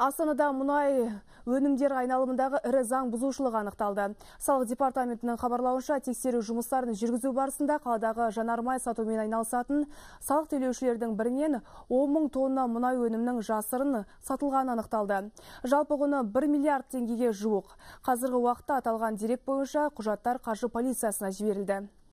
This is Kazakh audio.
Астанада мұнай өнімдер айналымындағы ірі заң бұзушылығы анықталды. Салық департаментінің хабарлауынша тексеру жұмыстарын жүргізу барысында қаладағы жанармай сатумен айналысатын салық төлеушілердің бірінен 10 мың тонна мұнай өнімнің жасырын сатылған анықталды. Жалпы құны 1 миллиард теңгеге жуық. Қазіргі уақытта аталған дерек бойынша құжаттар қаржы полициясына жіберілді.